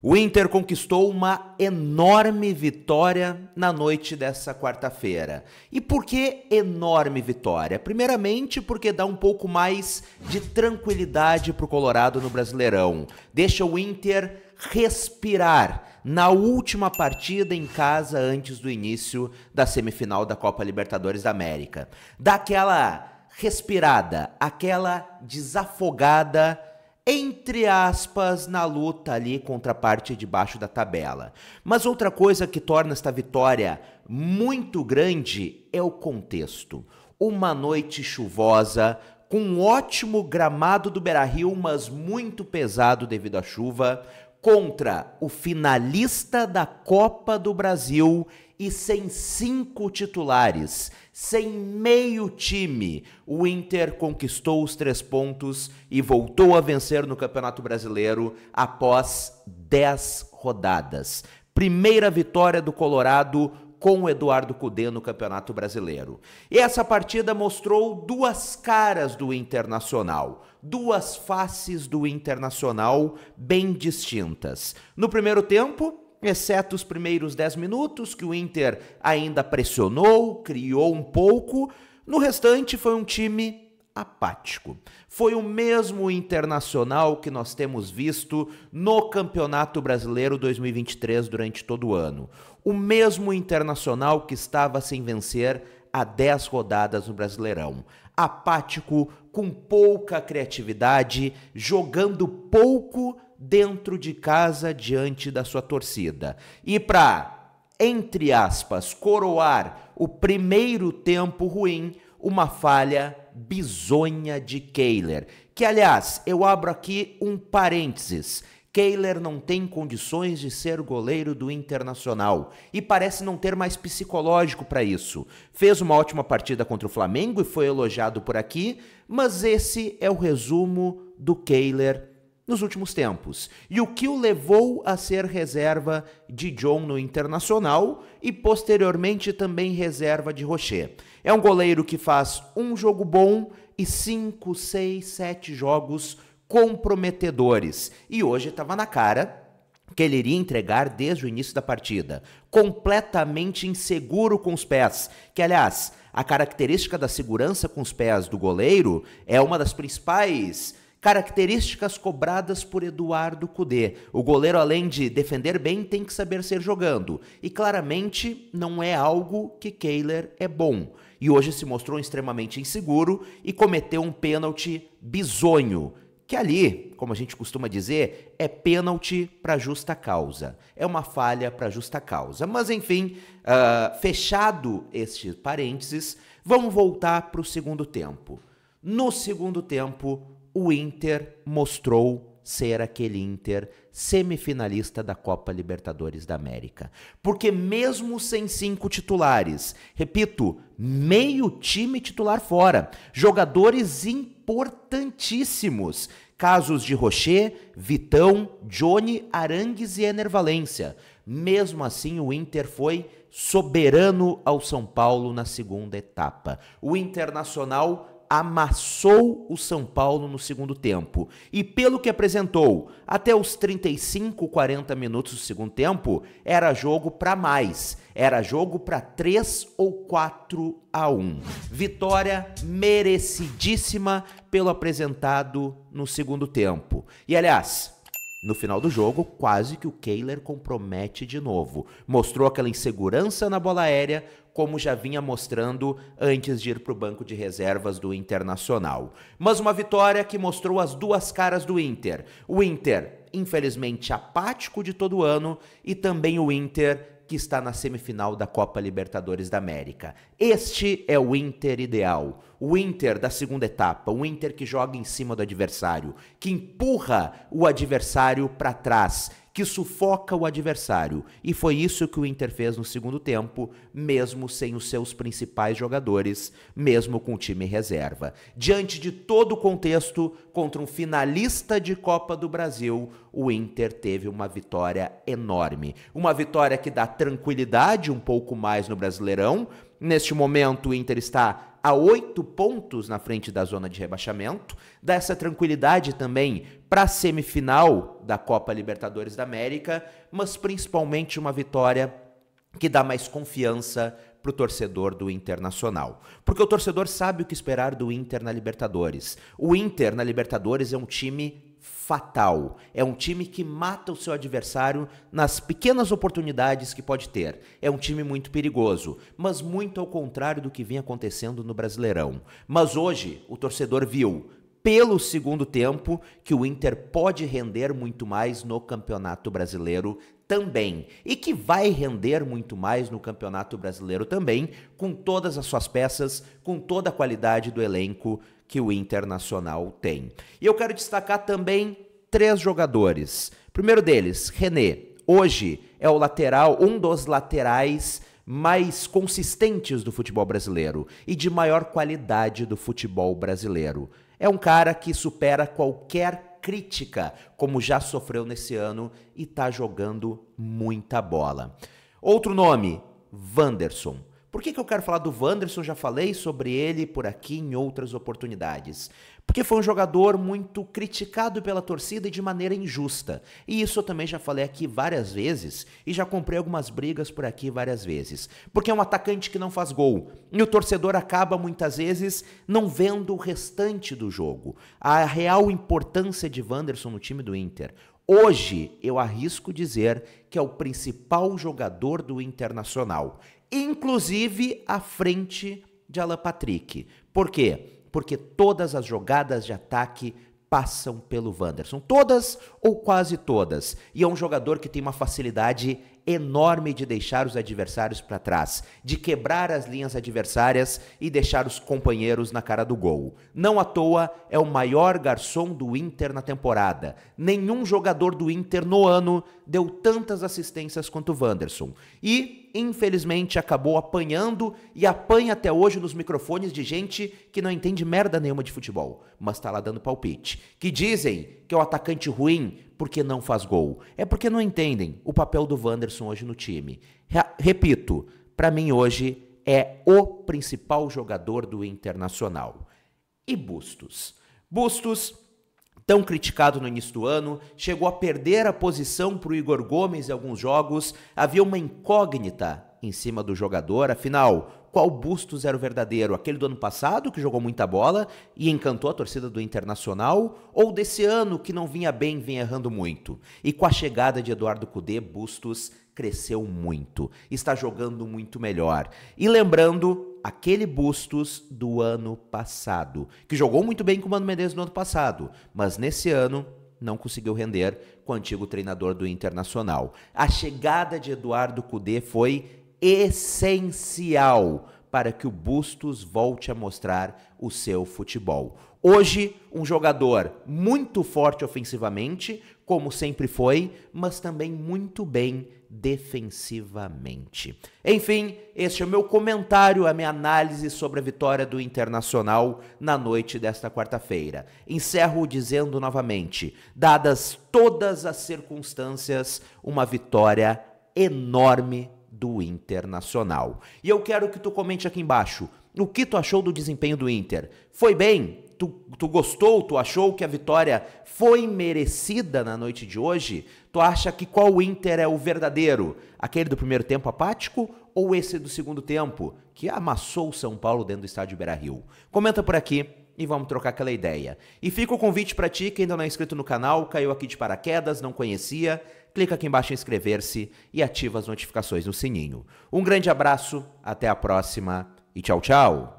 O Inter conquistou uma enorme vitória na noite dessa quarta-feira. E por que enorme vitória? Primeiramente, porque dá um pouco mais de tranquilidade para o Colorado no Brasileirão. Deixa o Inter respirar na última partida em casa antes do início da semifinal da Copa Libertadores da América. Dá aquela respirada, aquela desafogada entre aspas, na luta ali contra a parte de baixo da tabela. Mas outra coisa que torna esta vitória muito grande é o contexto. Uma noite chuvosa, com um ótimo gramado do Beira-Rio, mas muito pesado devido à chuva, contra o finalista da Copa do Brasil e sem cinco titulares, sem meio time, o Inter conquistou os três pontos e voltou a vencer no Campeonato Brasileiro após dez rodadas. Primeira vitória do Colorado com o Eduardo Cudê no Campeonato Brasileiro. E essa partida mostrou duas caras do Internacional, duas faces do Internacional bem distintas. No primeiro tempo, exceto os primeiros 10 minutos, que o Inter ainda pressionou, criou um pouco. No restante, foi um time apático. Foi o mesmo internacional que nós temos visto no Campeonato Brasileiro 2023 durante todo o ano. O mesmo internacional que estava sem vencer há 10 rodadas no Brasileirão. Apático, com pouca criatividade, jogando pouco dentro de casa diante da sua torcida. E para, entre aspas, coroar o primeiro tempo ruim, uma falha bizonha de Kehler. Que, aliás, eu abro aqui um parênteses. Kehler não tem condições de ser goleiro do Internacional e parece não ter mais psicológico para isso. Fez uma ótima partida contra o Flamengo e foi elogiado por aqui, mas esse é o resumo do Kehler nos últimos tempos e o que o levou a ser reserva de John no Internacional e posteriormente também reserva de Rocher. É um goleiro que faz um jogo bom e 5, 6, 7 jogos comprometedores. E hoje estava na cara que ele iria entregar desde o início da partida, completamente inseguro com os pés, que aliás, a característica da segurança com os pés do goleiro é uma das principais Características cobradas por Eduardo Cudê. O goleiro, além de defender bem, tem que saber ser jogando. E claramente não é algo que Kehler é bom. E hoje se mostrou extremamente inseguro e cometeu um pênalti bizonho que ali, como a gente costuma dizer, é pênalti para justa causa. É uma falha para justa causa. Mas, enfim, uh, fechado este parênteses, vamos voltar para o segundo tempo. No segundo tempo, o Inter mostrou ser aquele Inter semifinalista da Copa Libertadores da América. Porque mesmo sem cinco titulares, repito, meio time titular fora, jogadores importantíssimos, casos de Rocher, Vitão, Johnny, Arangues e Enervalência. Mesmo assim, o Inter foi soberano ao São Paulo na segunda etapa. O Internacional amassou o São Paulo no segundo tempo. E pelo que apresentou, até os 35, 40 minutos do segundo tempo, era jogo para mais. Era jogo para 3 ou 4 a 1. Vitória merecidíssima pelo apresentado no segundo tempo. E aliás, no final do jogo, quase que o Kehler compromete de novo. Mostrou aquela insegurança na bola aérea, como já vinha mostrando antes de ir para o banco de reservas do Internacional. Mas uma vitória que mostrou as duas caras do Inter. O Inter, infelizmente, apático de todo ano, e também o Inter que está na semifinal da Copa Libertadores da América. Este é o Inter ideal. O Inter da segunda etapa, o Inter que joga em cima do adversário, que empurra o adversário para trás, que sufoca o adversário, e foi isso que o Inter fez no segundo tempo, mesmo sem os seus principais jogadores, mesmo com o time reserva. Diante de todo o contexto, contra um finalista de Copa do Brasil, o Inter teve uma vitória enorme. Uma vitória que dá tranquilidade um pouco mais no Brasileirão. Neste momento, o Inter está a oito pontos na frente da zona de rebaixamento, dá essa tranquilidade também para a semifinal da Copa Libertadores da América, mas principalmente uma vitória que dá mais confiança para o torcedor do Internacional. Porque o torcedor sabe o que esperar do Inter na Libertadores. O Inter na Libertadores é um time fatal. É um time que mata o seu adversário nas pequenas oportunidades que pode ter. É um time muito perigoso, mas muito ao contrário do que vinha acontecendo no Brasileirão. Mas hoje o torcedor viu, pelo segundo tempo que o Inter pode render muito mais no Campeonato Brasileiro também e que vai render muito mais no Campeonato Brasileiro também, com todas as suas peças, com toda a qualidade do elenco que o Internacional tem. E eu quero destacar também três jogadores. Primeiro deles, René. Hoje é o lateral, um dos laterais mais consistentes do futebol brasileiro e de maior qualidade do futebol brasileiro. É um cara que supera qualquer crítica, como já sofreu nesse ano e tá jogando muita bola. Outro nome, Wanderson. Por que, que eu quero falar do Wanderson? Já falei sobre ele por aqui em outras oportunidades porque foi um jogador muito criticado pela torcida e de maneira injusta. E isso eu também já falei aqui várias vezes e já comprei algumas brigas por aqui várias vezes. Porque é um atacante que não faz gol e o torcedor acaba muitas vezes não vendo o restante do jogo, a real importância de Wanderson no time do Inter. Hoje eu arrisco dizer que é o principal jogador do Internacional, inclusive à frente de Alan Patrick. Por quê? Porque todas as jogadas de ataque passam pelo Wanderson. Todas ou quase todas. E é um jogador que tem uma facilidade enorme de deixar os adversários para trás, de quebrar as linhas adversárias e deixar os companheiros na cara do gol. Não à toa é o maior garçom do Inter na temporada. Nenhum jogador do Inter no ano deu tantas assistências quanto o Wanderson. E infelizmente acabou apanhando e apanha até hoje nos microfones de gente que não entende merda nenhuma de futebol, mas tá lá dando palpite. Que dizem que é o atacante ruim porque não faz gol. É porque não entendem o papel do Wanderson hoje no time. Re repito, para mim hoje é o principal jogador do Internacional. E Bustos. Bustos tão criticado no início do ano, chegou a perder a posição para o Igor Gomes em alguns jogos, havia uma incógnita em cima do jogador, afinal, qual Bustos era o verdadeiro? Aquele do ano passado, que jogou muita bola e encantou a torcida do Internacional, ou desse ano, que não vinha bem, vinha errando muito? E com a chegada de Eduardo Cudê, Bustos cresceu muito, está jogando muito melhor. E lembrando aquele Bustos do ano passado, que jogou muito bem com o Mano Menezes no ano passado, mas nesse ano não conseguiu render com o antigo treinador do Internacional. A chegada de Eduardo Cudê foi essencial para que o Bustos volte a mostrar o seu futebol. Hoje, um jogador muito forte ofensivamente, como sempre foi, mas também muito bem defensivamente. Enfim, este é o meu comentário, a minha análise sobre a vitória do Internacional na noite desta quarta-feira. Encerro dizendo novamente, dadas todas as circunstâncias, uma vitória enorme do Internacional. E eu quero que tu comente aqui embaixo o que tu achou do desempenho do Inter. Foi bem? Tu, tu, gostou? Tu achou que a vitória foi merecida na noite de hoje? Tu acha que qual Inter é o verdadeiro? Aquele do primeiro tempo apático ou esse do segundo tempo, que amassou o São Paulo dentro do estádio Beira Rio? Comenta por aqui e vamos trocar aquela ideia. E fica o convite para ti que ainda não é inscrito no canal, caiu aqui de paraquedas, não conhecia, clica aqui embaixo em inscrever-se e ativa as notificações no sininho. Um grande abraço, até a próxima e tchau, tchau!